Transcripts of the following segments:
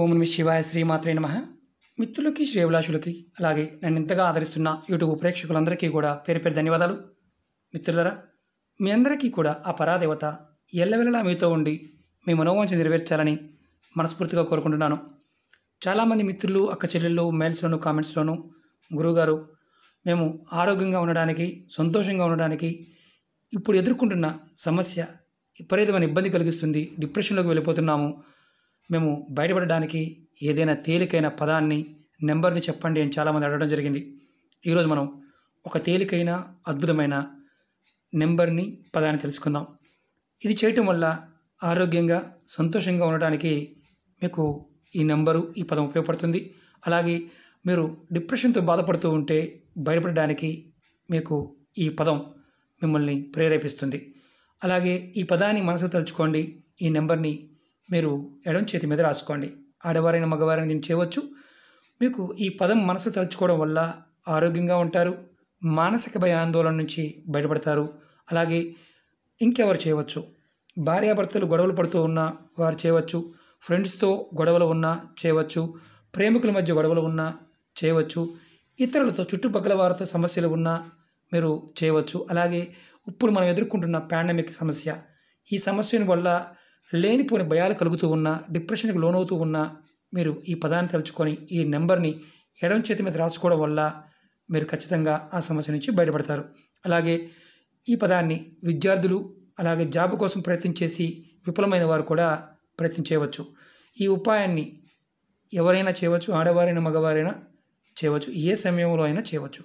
ఓం నమి శివాయ శ్రీమాత్రే నమ మిత్రులకి అభిలాషులకి అలాగే నన్ను ఇంతగా ఆదరిస్తున్న యూట్యూబ్ ప్రేక్షకులందరికీ కూడా పేరు పేరు ధన్యవాదాలు మిత్రులరా మీ అందరికీ కూడా ఆ పరాదేవత ఎల్లవెల్లలా మీతో ఉండి మీ మనోవాంఛ నెరవేర్చాలని మనస్ఫూర్తిగా కోరుకుంటున్నాను చాలామంది మిత్రులు అక్క చెల్లెళ్ళు మెయిల్స్లోను కామెంట్స్లోను గురువుగారు మేము ఆరోగ్యంగా ఉండడానికి సంతోషంగా ఉండడానికి ఇప్పుడు ఎదుర్కొంటున్న సమస్య విపరీతమైన ఇబ్బంది కలిగిస్తుంది డిప్రెషన్లోకి వెళ్ళిపోతున్నాము మేము బయటపడడానికి ఏదైనా తేలికైన పదాన్ని నెంబర్ని చెప్పండి అని చాలామంది అడగడం జరిగింది ఈరోజు మనం ఒక తేలికైన అద్భుతమైన నెంబర్ని పదాన్ని తెలుసుకుందాం ఇది చేయటం వల్ల ఆరోగ్యంగా సంతోషంగా ఉండడానికి మీకు ఈ నెంబరు ఈ పదం ఉపయోగపడుతుంది అలాగే మీరు డిప్రెషన్తో బాధపడుతూ ఉంటే బయటపడడానికి మీకు ఈ పదం మిమ్మల్ని ప్రేరేపిస్తుంది అలాగే ఈ పదాన్ని మనసుకు తలుచుకోండి ఈ నెంబర్ని మీరు ఎడం చేతి మీద రాసుకోండి ఆడవారైన మగవారైన దీన్ని చేయవచ్చు మీకు ఈ పదం మనసు తలుచుకోవడం వల్ల ఆరోగ్యంగా ఉంటారు మానసిక భయ ఆందోళన నుంచి బయటపడతారు అలాగే ఇంకెవరు చేయవచ్చు భార్యాభర్తలు గొడవలు పడుతూ ఉన్నా వారు చేయవచ్చు ఫ్రెండ్స్తో గొడవలు ఉన్నా చేయవచ్చు ప్రేమికుల మధ్య గొడవలు ఉన్నా చేయవచ్చు ఇతరులతో చుట్టుపక్కల వారితో సమస్యలు ఉన్నా మీరు చేయవచ్చు అలాగే ఇప్పుడు మనం ఎదుర్కొంటున్న పాండమిక్ సమస్య ఈ సమస్యను వల్ల లేనిపోని భయాలు కలుగుతూ ఉన్నా డిప్రెషన్కి లోనవుతూ ఉన్నా మీరు ఈ పదాన్ని తలుచుకొని ఈ నెంబర్ని ఎడం చేతి మీద రాసుకోవడం వల్ల మీరు ఖచ్చితంగా ఆ సమస్య నుంచి బయటపడతారు అలాగే ఈ పదాన్ని విద్యార్థులు అలాగే జాబ్ కోసం ప్రయత్నం చేసి విఫలమైన వారు కూడా ప్రయత్నం చేయవచ్చు ఈ ఉపాయాన్ని ఎవరైనా చేయవచ్చు ఆడవారైనా మగవారైనా చేయవచ్చు ఏ సమయంలో అయినా చేయవచ్చు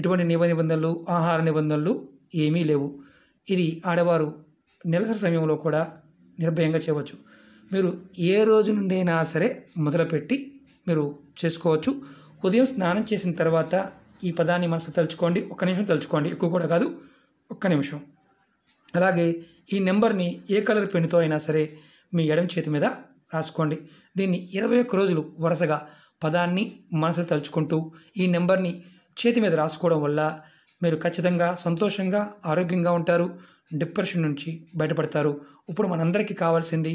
ఎటువంటి నియమ నిబంధనలు ఆహార నిబంధనలు ఏమీ లేవు ఇది ఆడవారు నెలసరి సమయంలో కూడా నిర్భయంగా చేయవచ్చు మీరు ఏ రోజు నుండైనా సరే మొదలుపెట్టి మీరు చేసుకోవచ్చు ఉదయం స్నానం చేసిన తర్వాత ఈ పదాన్ని మనసు తలుచుకోండి ఒక్క నిమిషం తలుచుకోండి ఎక్కువ కూడా కాదు ఒక్క నిమిషం అలాగే ఈ నెంబర్ని ఏ కలర్ పెన్నుతో అయినా సరే మీ ఎడం చేతి మీద రాసుకోండి దీన్ని ఇరవై ఒక్క రోజులు వరుసగా పదాన్ని మనసు తలుచుకుంటూ ఈ నెంబర్ని చేతి మీద రాసుకోవడం వల్ల మీరు ఖచ్చితంగా సంతోషంగా ఆరోగ్యంగా ఉంటారు డిప్రెషన్ నుంచి బయటపడతారు ఇప్పుడు మనందరికీ కావాల్సింది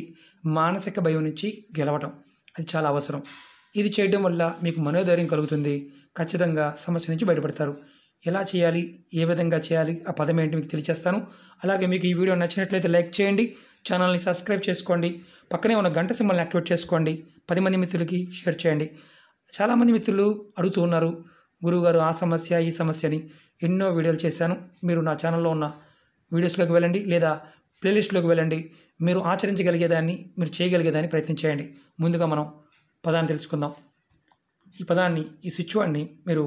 మానసిక భయం నుంచి గెలవటం అది చాలా అవసరం ఇది చేయడం వల్ల మీకు మనోధైర్యం కలుగుతుంది ఖచ్చితంగా సమస్య నుంచి బయటపడతారు ఎలా చేయాలి ఏ విధంగా చేయాలి ఆ పదం ఏంటి మీకు తెలియజేస్తాను అలాగే మీకు ఈ వీడియో నచ్చినట్లయితే లైక్ చేయండి ఛానల్ని సబ్స్క్రైబ్ చేసుకోండి పక్కనే ఉన్న గంట సింబల్ని యాక్టివేట్ చేసుకోండి పది మంది మిత్రులకి షేర్ చేయండి చాలామంది మిత్రులు అడుగుతూ ఉన్నారు గురువుగారు ఆ సమస్య ఈ సమస్యని ఎన్నో వీడియోలు చేశాను మీరు నా ఛానల్లో ఉన్న వీడియోస్లోకి వెళ్ళండి లేదా ప్లేలిస్ట్లోకి వెళ్ళండి మీరు ఆచరించగలిగేదాన్ని మీరు చేయగలిగేదాన్ని ప్రయత్నించేయండి ముందుగా మనం పదాన్ని తెలుసుకుందాం ఈ పదాన్ని ఈ స్విచ్ వాడిని మీరు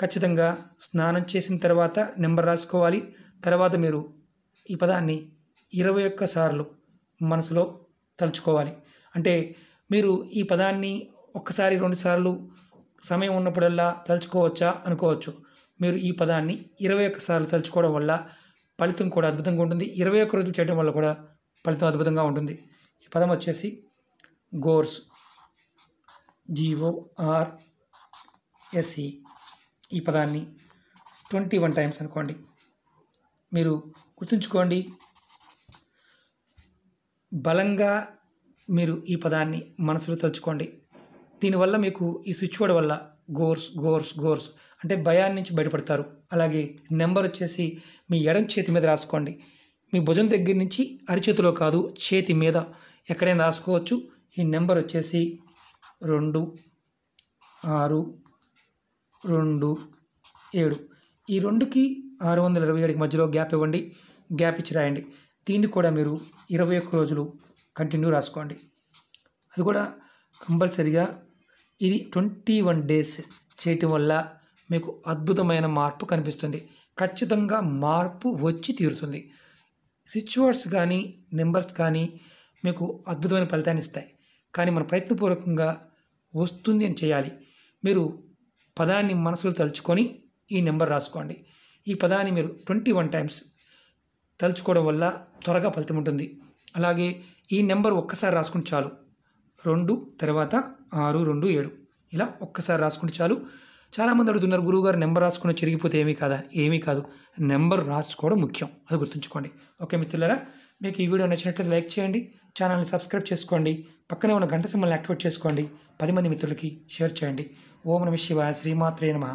ఖచ్చితంగా స్నానం చేసిన తర్వాత నెంబర్ రాసుకోవాలి తర్వాత మీరు ఈ పదాన్ని ఇరవై ఒక్క సార్లు మనసులో తలుచుకోవాలి అంటే మీరు ఈ పదాన్ని ఒక్కసారి రెండుసార్లు సమయం ఉన్నప్పుడల్లా తలుచుకోవచ్చా అనుకోవచ్చు మీరు ఈ పదాన్ని ఇరవై ఒక్కసార్లు తలుచుకోవడం వల్ల ఫలితం కూడా అద్భుతంగా ఉంటుంది ఇరవై ఒక్క రోజులు చేయడం వల్ల కూడా ఫలితం అద్భుతంగా ఉంటుంది ఈ పదం వచ్చేసి గోర్స్ జీఓఆర్ఎస్ఈ ఈ పదాన్ని ట్వంటీ వన్ టైమ్స్ అనుకోండి మీరు గుర్తుంచుకోండి బలంగా మీరు ఈ పదాన్ని మనసులో తలుచుకోండి దీనివల్ల మీకు ఈ స్విచ్ బోర్డ్ వల్ల గోర్స్ గోర్స్ గోర్స్ అంటే భయాన్ని నుంచి బయటపడతారు అలాగే నెంబర్ వచ్చేసి మీ ఎడం చేతి మీద రాసుకోండి మీ భుజం దగ్గర నుంచి అరిచేతిలో కాదు చేతి మీద ఎక్కడైనా రాసుకోవచ్చు ఈ నెంబర్ వచ్చేసి రెండు ఆరు రెండు ఏడు ఈ రెండుకి ఆరు వందల ఇరవై ఏడుకి మధ్యలో గ్యాప్ ఇవ్వండి గ్యాప్ ఇచ్చి రాయండి దీన్ని కూడా మీరు ఇరవై ఒక్క రోజులు కంటిన్యూ రాసుకోండి అది కూడా కంపల్సరిగా ఇది ట్వంటీ వన్ డేస్ చేయటం వల్ల మీకు అద్భుతమైన మార్పు కనిపిస్తుంది ఖచ్చితంగా మార్పు వచ్చి తీరుతుంది స్విచ్ వర్డ్స్ కానీ నెంబర్స్ కానీ మీకు అద్భుతమైన ఫలితాన్ని ఇస్తాయి కానీ మన ప్రయత్నపూర్వకంగా వస్తుంది అని చేయాలి మీరు పదాన్ని మనసులో తలుచుకొని ఈ నెంబర్ రాసుకోండి ఈ పదాన్ని మీరు ట్వంటీ వన్ టైమ్స్ తలుచుకోవడం వల్ల త్వరగా ఫలితం ఉంటుంది అలాగే ఈ నెంబర్ ఒక్కసారి రాసుకుని చాలు రెండు తర్వాత ఆరు రెండు ఏడు ఇలా ఒక్కసారి రాసుకుంటే చాలు చాలామంది అడుగుతున్నారు గురువుగారు నెంబర్ రాసుకుని చిరిగిపోతే ఏమీ కాదా ఏమీ కాదు నెంబర్ రాసుకోవడం ముఖ్యం అది గుర్తుంచుకోండి ఓకే మిత్రులారా మీకు ఈ వీడియో నచ్చినట్లయితే లైక్ చేయండి ఛానల్ని సబ్స్క్రైబ్ చేసుకోండి పక్కనే ఉన్న గంట సింబల్ని యాక్టివేట్ చేసుకోండి పది మంది మిత్రులకి షేర్ చేయండి ఓం నమ శివ శ్రీమాత్రే నమ